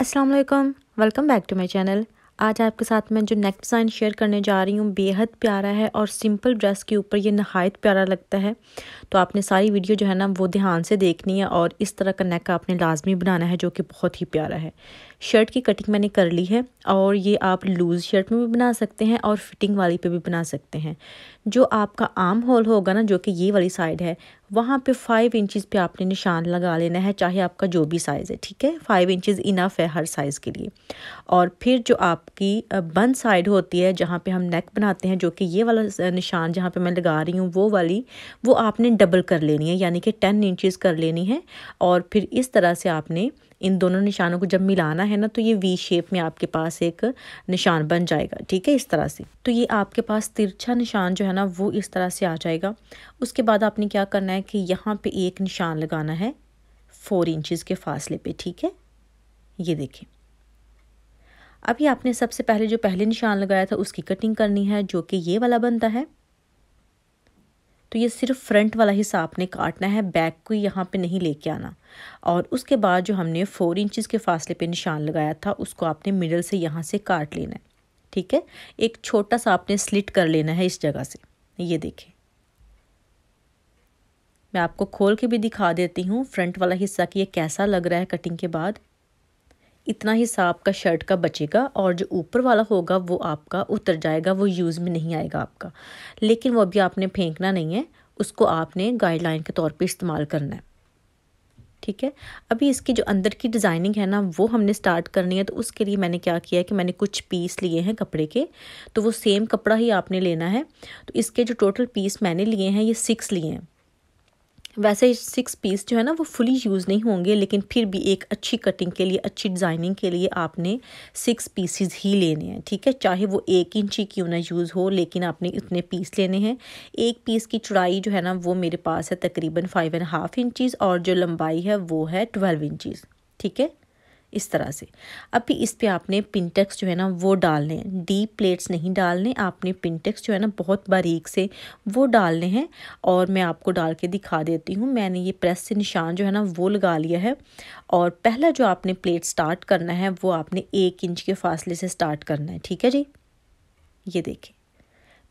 असलकम welcome back to my channel आज आपके साथ मैं जो नेक डिज़ाइन शेयर करने जा रही हूँ बेहद प्यारा है और सिंपल ड्रेस के ऊपर ये नहायत प्यारा लगता है तो आपने सारी वीडियो जो है ना वो ध्यान से देखनी है और इस तरह का नेक आपने लाजमी बनाना है जो कि बहुत ही प्यारा है शर्ट की कटिंग मैंने कर ली है और ये आप लूज़ शर्ट में भी बना सकते हैं और फिटिंग वाली पे भी बना सकते हैं जो आपका आम होल होगा ना जो कि ये वाली साइड है वहाँ पे फाइव इंचज़ पे आपने निशान लगा लेना है चाहे आपका जो भी साइज़ है ठीक है फाइव इंचज़ इनफ है हर साइज़ के लिए और फिर जो आपकी बन साइड होती है जहाँ पे हम नेक बनाते हैं जो कि ये वाला निशान जहाँ पे मैं लगा रही हूँ वो वाली वो आपने डबल कर लेनी है यानी कि टेन इंचज़ कर लेनी है और फिर इस तरह से आपने इन दोनों निशानों को जब मिलाना है ना तो ये वी शेप में आपके पास एक निशान बन जाएगा ठीक है इस तरह से तो ये आपके पास तिरछा निशान जो है ना वो इस तरह से आ जाएगा उसके बाद आपने क्या करना है कि यहाँ पे एक निशान लगाना है फोर इंचज़ के फासले पे ठीक है ये देखें अभी आपने सबसे पहले जो पहले निशान लगाया था उसकी कटिंग करनी है जो कि ये वाला बनता है तो ये सिर्फ फ्रंट वाला हिस्सा आपने काटना है बैक को यहाँ पे नहीं लेके आना और उसके बाद जो हमने फ़ोर इंचज़ के फासले पे निशान लगाया था उसको आपने मिडल से यहाँ से काट लेना है ठीक है एक छोटा सा आपने स्लिट कर लेना है इस जगह से ये देखें मैं आपको खोल के भी दिखा देती हूँ फ्रंट वाला हिस्सा कि ये कैसा लग रहा है कटिंग के बाद इतना ही आपका शर्ट का बचेगा और जो ऊपर वाला होगा वो आपका उतर जाएगा वो यूज़ में नहीं आएगा आपका लेकिन वो अभी आपने फेंकना नहीं है उसको आपने गाइडलाइन के तौर पे इस्तेमाल करना है ठीक है अभी इसकी जो अंदर की डिज़ाइनिंग है ना वो हमने स्टार्ट करनी है तो उसके लिए मैंने क्या किया है कि मैंने कुछ पीस लिए हैं कपड़े के तो वो सेम कपड़ा ही आपने लेना है तो इसके जो टोटल पीस मैंने लिए हैं ये सिक्स लिए हैं वैसे सिक्स पीस जो है ना वो फुली यूज़ नहीं होंगे लेकिन फिर भी एक अच्छी कटिंग के लिए अच्छी डिज़ाइनिंग के लिए आपने सिक्स पीसीज ही लेने हैं ठीक है चाहे वो एक इंच ही क्यों ना यूज़ हो लेकिन आपने इतने पीस लेने हैं एक पीस की चौड़ाई जो है ना वो मेरे पास है तकरीबन फाइव एंड हाफ़ इंचज़ और जो लंबाई है वो है ट्वेल्व इंचज़ ठीक है इस तरह से अभी इस पे आपने पिनटेक्स जो है ना वो डालने हैं डीप प्लेट्स नहीं डालने आपने पिनटेक्स जो है ना बहुत बारीक से वो डालने हैं और मैं आपको डाल के दिखा देती हूँ मैंने ये प्रेस से निशान जो है ना वो लगा लिया है और पहला जो आपने प्लेट स्टार्ट करना है वो आपने एक इंच के फासले से स्टार्ट करना है ठीक है जी ये देखें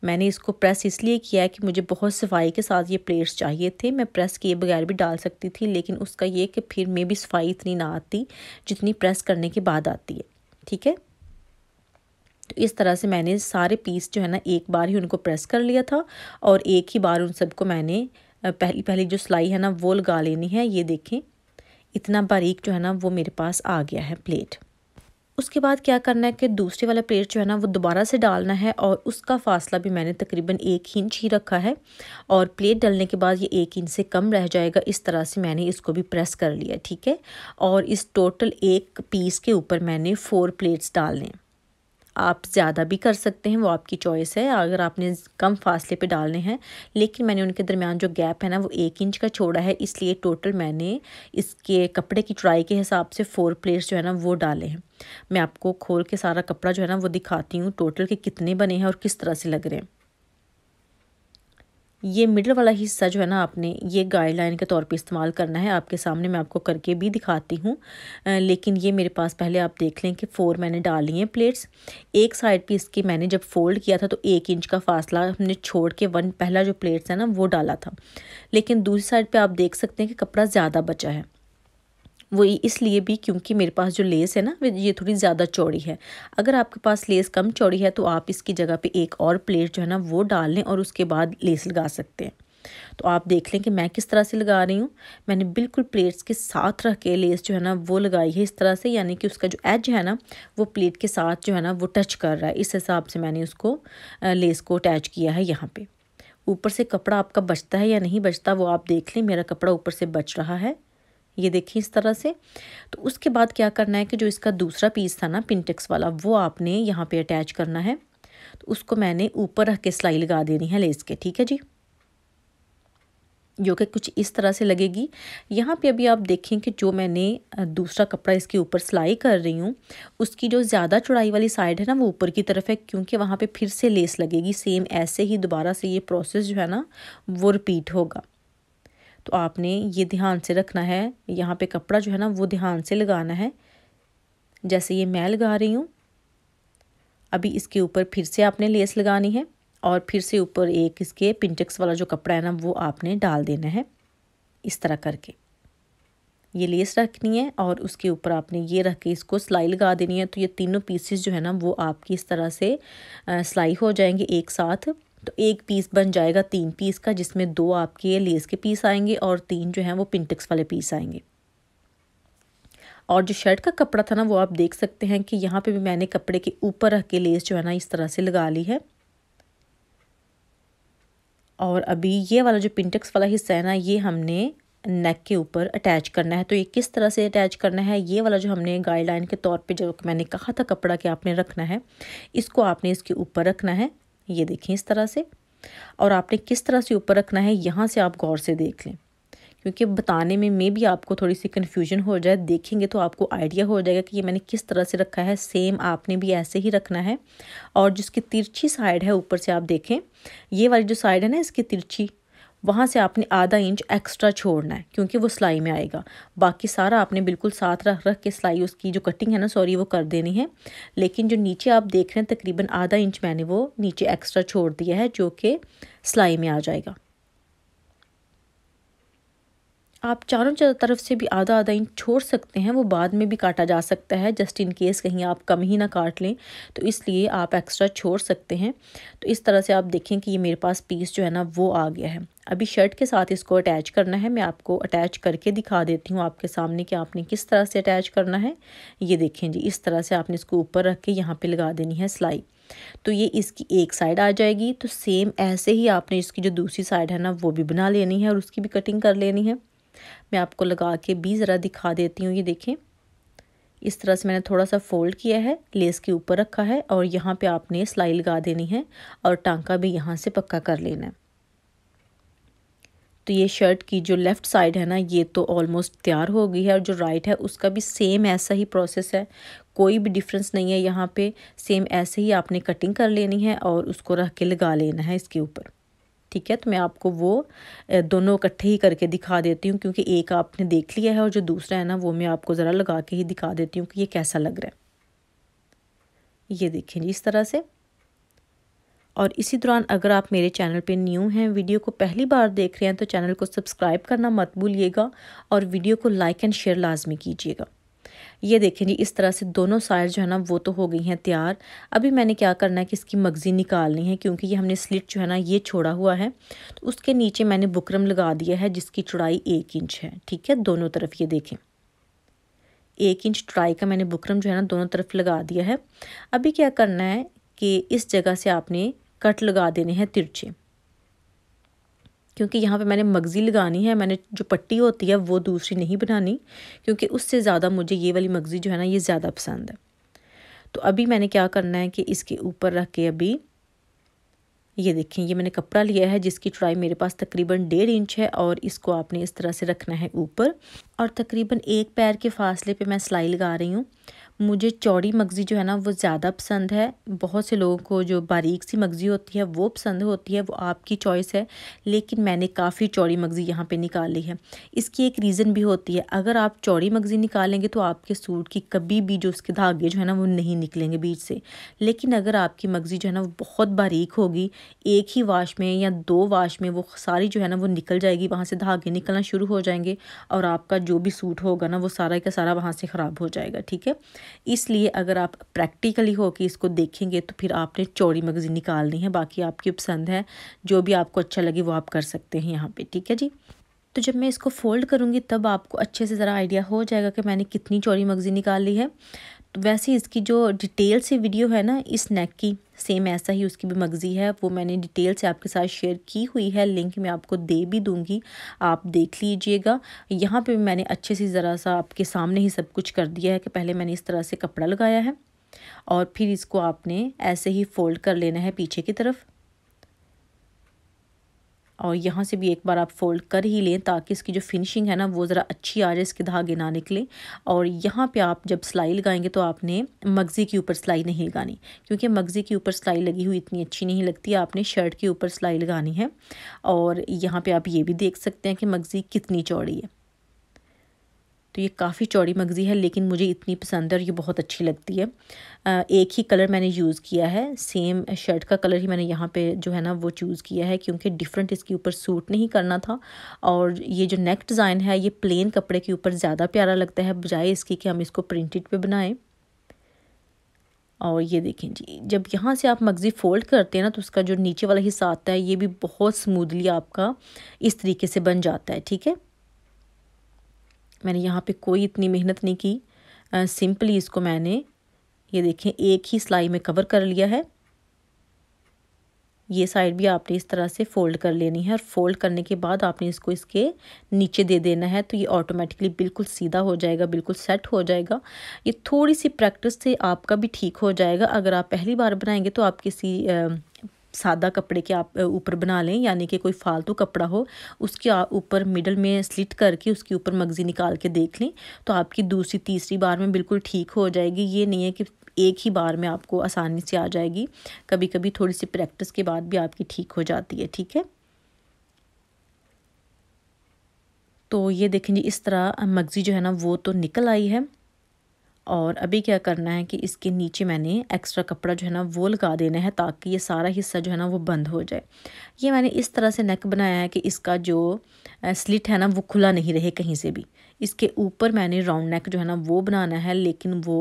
मैंने इसको प्रेस इसलिए किया है कि मुझे बहुत सफाई के साथ ये प्लेट्स चाहिए थे मैं प्रेस किए बगैर भी डाल सकती थी लेकिन उसका ये कि फिर मे भी सफाई इतनी ना आती जितनी प्रेस करने के बाद आती है ठीक है तो इस तरह से मैंने सारे पीस जो है ना एक बार ही उनको प्रेस कर लिया था और एक ही बार उन सबको मैंने पहली पहली जो सिलाई है ना वो लगा लेनी है ये देखें इतना बारीक जो है ना वो मेरे पास आ गया है प्लेट उसके बाद क्या करना है कि दूसरे वाला प्लेट जो है ना वो दोबारा से डालना है और उसका फासला भी मैंने तकरीबन एक इंच ही रखा है और प्लेट डालने के बाद ये एक इंच से कम रह जाएगा इस तरह से मैंने इसको भी प्रेस कर लिया ठीक है और इस टोटल एक पीस के ऊपर मैंने फ़ोर प्लेट्स डालने हैं आप ज़्यादा भी कर सकते हैं वो आपकी चॉइस है अगर आपने कम फासले पे डालने हैं लेकिन मैंने उनके दरमियान जो गैप है ना वो एक इंच का छोड़ा है इसलिए टोटल मैंने इसके कपड़े की चौड़ाई के हिसाब से फ़ोर प्लेट्स जो है ना वो डाले हैं मैं आपको खोल के सारा कपड़ा जो है ना वो दिखाती हूँ टोटल के कितने बने हैं और किस तरह से लग रहे हैं ये मिडल वाला हिस्सा जो है ना आपने ये गाइडलाइन के तौर पे इस्तेमाल करना है आपके सामने मैं आपको करके भी दिखाती हूँ लेकिन ये मेरे पास पहले आप देख लें कि फ़ोर मैंने डाल लिए प्लेट्स एक साइड पे इसकी मैंने जब फोल्ड किया था तो एक इंच का फासला हमने छोड़ के वन पहला जो प्लेट्स है ना वो डाला था लेकिन दूसरी साइड पर आप देख सकते हैं कि कपड़ा ज़्यादा बचा है वो इसलिए भी क्योंकि मेरे पास जो लेस है ना ये थोड़ी ज़्यादा चौड़ी है अगर आपके पास लेस कम चौड़ी है तो आप इसकी जगह पे एक और प्लेट जो है ना वो डाल लें और उसके बाद लेस लगा सकते हैं तो आप देख लें कि मैं किस तरह से लगा रही हूँ मैंने बिल्कुल प्लेट्स के साथ रख के लेस जो है ना वो लगाई है इस तरह से यानी कि उसका जो एज है ना वो प्लेट के साथ जो है ना वो टच कर रहा है इस हिसाब से मैंने उसको लेस को अटैच किया है यहाँ पर ऊपर से कपड़ा आपका बचता है या नहीं बचता वो आप देख लें मेरा कपड़ा ऊपर से बच रहा है ये देखिए इस तरह से तो उसके बाद क्या करना है कि जो इसका दूसरा पीस था ना पिनटेक्स वाला वो आपने यहाँ पे अटैच करना है तो उसको मैंने ऊपर रख के सिलाई लगा देनी है लेस के ठीक है जी जो कि कुछ इस तरह से लगेगी यहाँ पे अभी आप देखें कि जो मैंने दूसरा कपड़ा इसके ऊपर सिलाई कर रही हूँ उसकी जो ज़्यादा चौड़ाई वाली साइड है ना वो ऊपर की तरफ है क्योंकि वहाँ पे फिर से लेस लगेगी सेम ऐसे ही दोबारा से ये प्रोसेस जो है ना वो रिपीट होगा तो आपने ये ध्यान से रखना है यहाँ पे कपड़ा जो है ना वो ध्यान से लगाना है जैसे ये मैं लगा रही हूँ अभी इसके ऊपर फिर से आपने लेस लगानी है और फिर से ऊपर एक इसके पिंटेक्स वाला जो कपड़ा है ना वो आपने डाल देना है इस तरह करके ये लेस रखनी है और उसके ऊपर आपने ये रख के इसको सिलाई लगा देनी है तो ये तीनों पीसेस जो है ना वो आपकी इस तरह से सिलाई हो जाएंगे एक साथ तो एक पीस बन जाएगा तीन पीस का जिसमें दो आपके लेस के पीस आएंगे और तीन जो हैं वो पिंटेक्स वाले पीस आएंगे और जो शर्ट का कपड़ा था ना वो आप देख सकते हैं कि यहाँ पे भी मैंने कपड़े के ऊपर रख के लेस जो है ना इस तरह से लगा ली है और अभी ये वाला जो पिंटेक्स वाला हिस्सा है ना ये हमने नेक के ऊपर अटैच करना है तो ये किस तरह से अटैच करना है ये वाला जो हमने गाइडलाइन के तौर पे जो मैंने कहा था कपड़ा कि आपने रखना है इसको आपने इसके ऊपर रखना है ये देखें इस तरह से और आपने किस तरह से ऊपर रखना है यहाँ से आप गौर से देख लें क्योंकि बताने में मे भी आपको थोड़ी सी कन्फ्यूजन हो जाए देखेंगे तो आपको आइडिया हो जाएगा कि ये मैंने किस तरह से रखा है सेम आपने भी ऐसे ही रखना है और जिसकी तिरछी साइड है ऊपर से आप देखें ये वाली जो साइड है ना इसकी तिरछी वहाँ से आपने आधा इंच एक्स्ट्रा छोड़ना है क्योंकि वो सिलाई में आएगा बाकी सारा आपने बिल्कुल साथ रख रख के सिलाई उसकी जो कटिंग है ना सॉरी वो कर देनी है लेकिन जो नीचे आप देख रहे हैं तकरीबन आधा इंच मैंने वो नीचे एक्स्ट्रा छोड़ दिया है जो कि सिलाई में आ जाएगा आप चारों तरफ से भी आधा आधा इंच छोड़ सकते हैं वो बाद में भी काटा जा सकता है जस्ट इन केस कहीं आप कम ही ना काट लें तो इसलिए आप एक्स्ट्रा छोड़ सकते हैं तो इस तरह से आप देखें कि ये मेरे पास पीस जो है ना वो आ गया है अभी शर्ट के साथ इसको अटैच करना है मैं आपको अटैच करके दिखा देती हूँ आपके सामने कि आपने किस तरह से अटैच करना है ये देखें जी इस तरह से आपने इसको ऊपर रख के यहाँ पे लगा देनी है सिलाई तो ये इसकी एक साइड आ जाएगी तो सेम ऐसे ही आपने इसकी जो दूसरी साइड है ना वो भी बना लेनी है और उसकी भी कटिंग कर लेनी है मैं आपको लगा के भी ज़रा दिखा देती हूँ ये देखें इस तरह से मैंने थोड़ा सा फोल्ड किया है लेस के ऊपर रखा है और यहाँ पे आपने सिलाई लगा देनी है और टांका भी यहाँ से पक्का कर लेना है तो ये शर्ट की जो लेफ़्ट साइड है ना ये तो ऑलमोस्ट तैयार हो गई है और जो राइट है उसका भी सेम ऐसा ही प्रोसेस है कोई भी डिफरेंस नहीं है यहाँ पे सेम ऐसे ही आपने कटिंग कर लेनी है और उसको रख के लगा लेना है इसके ऊपर ठीक है तो मैं आपको वो दोनों इकट्ठे ही करके दिखा देती हूँ क्योंकि एक आपने देख लिया है और जो दूसरा है ना वो मैं आपको ज़रा लगा के ही दिखा देती हूँ कि ये कैसा लग रहा है ये देखें जी इस तरह से और इसी दौरान अगर आप मेरे चैनल पे न्यू हैं वीडियो को पहली बार देख रहे हैं तो चैनल को सब्सक्राइब करना मत भूलिएगा और वीडियो को लाइक एंड शेयर लाजमी कीजिएगा ये देखें जी इस तरह से दोनों साइड जो है ना वो तो हो गई हैं तैयार अभी मैंने क्या करना है कि इसकी मगज़ी निकालनी है क्योंकि ये हमने स्लिट जो है ना ये छोड़ा हुआ है तो उसके नीचे मैंने बुकरम लगा दिया है जिसकी चौड़ाई एक इंच है ठीक है दोनों तरफ ये देखें एक इंच चौड़ाई का मैंने बुकरम जो है ना दोनों तरफ लगा दिया है अभी क्या करना है कि इस जगह से आपने कट लगा देने हैं तिरछे क्योंकि यहाँ पे मैंने मगज़ी लगानी है मैंने जो पट्टी होती है वो दूसरी नहीं बनानी क्योंकि उससे ज़्यादा मुझे ये वाली मगज़ी जो है ना ये ज़्यादा पसंद है तो अभी मैंने क्या करना है कि इसके ऊपर रख के अभी ये देखें ये मैंने कपड़ा लिया है जिसकी चौड़ाई मेरे पास तकरीबन डेढ़ इंच है और इसको आपने इस तरह से रखना है ऊपर और तकरीबन एक पैर के फासले पे मैं सिलाई लगा रही हूँ मुझे चौड़ी मगज़ी जो है ना वो ज़्यादा पसंद है बहुत से लोगों को जो बारीक सी मगज़ी होती है वो पसंद होती है वो आपकी चॉइस है लेकिन मैंने काफ़ी चौड़ी मगज़ी यहाँ पे निकाली है इसकी एक रीज़न भी होती है अगर आप चौड़ी मगज़ी निकालेंगे तो आपके सूट की कभी भी जो उसके धागे जो है ना वो नहीं निकलेंगे बीच से लेकिन अगर आपकी मगज़ी जो है ना वो बहुत बारीक होगी एक ही वाश में या दो वाश में वो सारी जो है ना वो निकल जाएगी वहाँ से धागे निकलना शुरू हो जाएंगे और आपका जो भी सूट होगा ना वो सारा का सारा वहाँ से ख़राब हो जाएगा ठीक है इसलिए अगर आप प्रैक्टिकली होकर इसको देखेंगे तो फिर आपने चौड़ी मगजी निकालनी है बाकी आपकी पसंद है जो भी आपको अच्छा लगे वो आप कर सकते हैं यहाँ पे ठीक है जी तो जब मैं इसको फ़ोल्ड करूँगी तब आपको अच्छे से ज़रा आइडिया हो जाएगा कि मैंने कितनी चौड़ी मगजी निकाल ली है तो वैसे इसकी जो डिटेल से वीडियो है ना इस नेक की सेम ऐसा ही उसकी भी मगजी है वो मैंने डिटेल से आपके साथ शेयर की हुई है लिंक मैं आपको दे भी दूंगी आप देख लीजिएगा यहाँ पे मैंने अच्छे से ज़रा सा आपके सामने ही सब कुछ कर दिया है कि पहले मैंने इस तरह से कपड़ा लगाया है और फिर इसको आपने ऐसे ही फोल्ड कर लेना है पीछे की तरफ और यहाँ से भी एक बार आप फोल्ड कर ही लें ताकि इसकी जो फिनिशिंग है ना वो ज़रा अच्छी आ जाए इसके धागे ना निकले और यहाँ पे आप जब सिलाई लगाएंगे तो आपने मगज़ी के ऊपर सिलाई नहीं लगानी क्योंकि मगज़ी के ऊपर सिलाई लगी हुई इतनी अच्छी नहीं लगती आपने शर्ट के ऊपर सिलाई लगानी है और यहाँ पर आप ये भी देख सकते हैं कि मगज़ी कितनी चौड़ी है तो ये काफ़ी चौड़ी मगज़ी है लेकिन मुझे इतनी पसंद है और ये बहुत अच्छी लगती है एक ही कलर मैंने यूज़ किया है सेम शर्ट का कलर ही मैंने यहाँ पे जो है ना वो चूज़ किया है क्योंकि डिफरेंट इसके ऊपर सूट नहीं करना था और ये जो नेक डिज़ाइन है ये प्लेन कपड़े के ऊपर ज़्यादा प्यारा लगता है बजाय इसकी कि हम इसको प्रिंटेड पर बनाएँ और ये देखें जी जब यहाँ से आप मगज़ी फ़ोल्ड करते हैं ना तो उसका जो नीचे वाला हिस्सा आता है ये भी बहुत स्मूदली आपका इस तरीके से बन जाता है ठीक है मैंने यहाँ पे कोई इतनी मेहनत नहीं की सिंपली इसको मैंने ये देखें एक ही सिलाई में कवर कर लिया है ये साइड भी आपने इस तरह से फोल्ड कर लेनी है और फोल्ड करने के बाद आपने इसको इसके नीचे दे देना है तो ये ऑटोमेटिकली बिल्कुल सीधा हो जाएगा बिल्कुल सेट हो जाएगा ये थोड़ी सी प्रैक्टिस से आपका भी ठीक हो जाएगा अगर आप पहली बार बनाएंगे तो आप किसी सादा कपड़े के आप ऊपर बना लें यानी कि कोई फालतू कपड़ा हो उसके ऊपर मिडल में स्लिट करके उसके ऊपर मगज़ी निकाल के देख लें तो आपकी दूसरी तीसरी बार में बिल्कुल ठीक हो जाएगी ये नहीं है कि एक ही बार में आपको आसानी से आ जाएगी कभी कभी थोड़ी सी प्रैक्टिस के बाद भी आपकी ठीक हो जाती है ठीक है तो ये देखें जी इस तरह मगज़ी जो है ना वो तो निकल आई है और अभी क्या करना है कि इसके नीचे मैंने एक्स्ट्रा कपड़ा जो है ना वो लगा देना है ताकि ये सारा हिस्सा जो है ना वो बंद हो जाए ये मैंने इस तरह से नेक बनाया है कि इसका जो स्लिट है ना वो खुला नहीं रहे कहीं से भी इसके ऊपर मैंने राउंड नेक जो है ना वो बनाना है लेकिन वो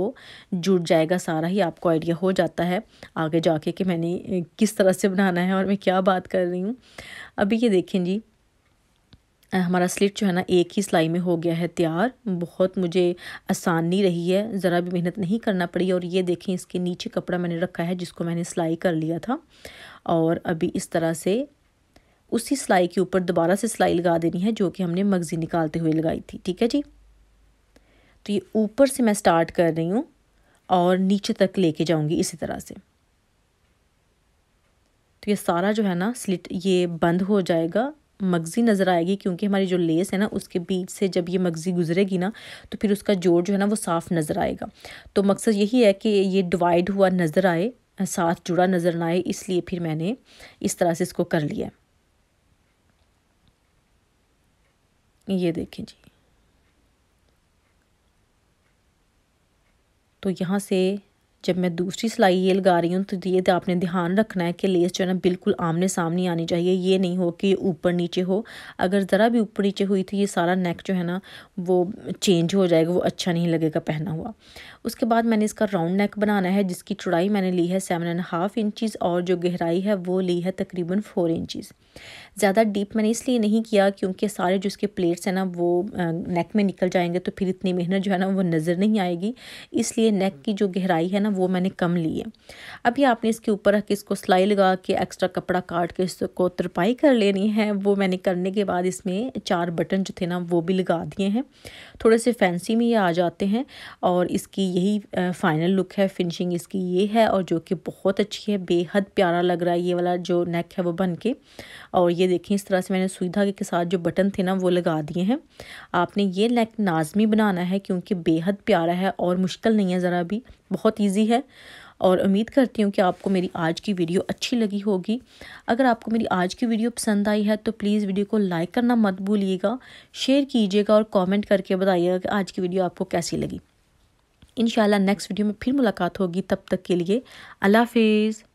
जुड़ जाएगा सारा ही आपको आइडिया हो जाता है आगे जाके कि मैंने किस तरह से बनाना है और मैं क्या बात कर रही हूँ अभी ये देखें जी हमारा स्लिट जो है ना एक ही सिलाई में हो गया है तैयार बहुत मुझे आसानी रही है ज़रा भी मेहनत नहीं करना पड़ी और ये देखें इसके नीचे कपड़ा मैंने रखा है जिसको मैंने सिलाई कर लिया था और अभी इस तरह से उसी सिलाई के ऊपर दोबारा से सिलाई लगा देनी है जो कि हमने मगज़ी निकालते हुए लगाई थी ठीक है जी तो ये ऊपर से मैं स्टार्ट कर रही हूँ और नीचे तक लेके जाऊँगी इसी तरह से तो ये सारा जो है ना स्लिट ये बंद हो जाएगा मगज़ी नज़र आएगी क्योंकि हमारी जो लेस है ना उसके बीच से जब ये मगज़ी गुजरेगी ना तो फिर उसका जोड़ जो है ना वो साफ़ नज़र आएगा तो मकसद यही है कि ये डिवाइड हुआ नज़र आए साथ जुड़ा नज़र ना आए इसलिए फिर मैंने इस तरह से इसको कर लिया ये देखें जी तो यहाँ से जब मैं दूसरी सिलाई ये लगा रही हूँ तो ये तो आपने ध्यान रखना है कि लेस जो है ना बिल्कुल आमने सामने आनी चाहिए ये नहीं हो कि ये ऊपर नीचे हो अगर ज़रा भी ऊपर नीचे हुई तो ये सारा नेक जो है ना वो चेंज हो जाएगा वो अच्छा नहीं लगेगा पहना हुआ उसके बाद मैंने इसका राउंड नेक बनाना है जिसकी चौड़ाई मैंने ली है सेवन एंड हाफ़ इंचज़ और जो गहराई है वो ली है तकरीबन फ़ोर इंचज़ ज़्यादा डीप मैंने इसलिए नहीं किया क्योंकि सारे जो इसके प्लेट्स हैं ना वो नेक में निकल जाएंगे तो फिर इतनी मेहनत जो है ना वो नज़र नहीं आएगी इसलिए नेक की जो गहराई है ना वो मैंने कम ली है अभी आपने इसके ऊपर रख इसको सिलाई लगा के एक्स्ट्रा कपड़ा काट के इसको तरपाई कर लेनी है वो मैंने करने के बाद इसमें चार बटन जो थे ना वो भी लगा दिए हैं थोड़े से फैंसी में ये आ जाते हैं और इसकी यही फाइनल लुक है फिनिशिंग इसकी ये है और जो कि बहुत अच्छी है बेहद प्यारा लग रहा है ये वाला जो नेक है वो बन के और ये देखें इस तरह से मैंने सुई धागे के साथ जो बटन थे ना वो लगा दिए हैं आपने ये नेक नाजमी बनाना है क्योंकि बेहद प्यारा है और मुश्किल नहीं है ज़रा भी बहुत ईजी है और उम्मीद करती हूँ कि आपको मेरी आज की वीडियो अच्छी लगी होगी अगर आपको मेरी आज की वीडियो पसंद आई है तो प्लीज़ वीडियो को लाइक करना मत भूलिएगा शेयर कीजिएगा और कमेंट करके बताइएगा कि आज की वीडियो आपको कैसी लगी इन नेक्स्ट वीडियो में फिर मुलाकात होगी तब तक के लिए अल्लाह हाफिज़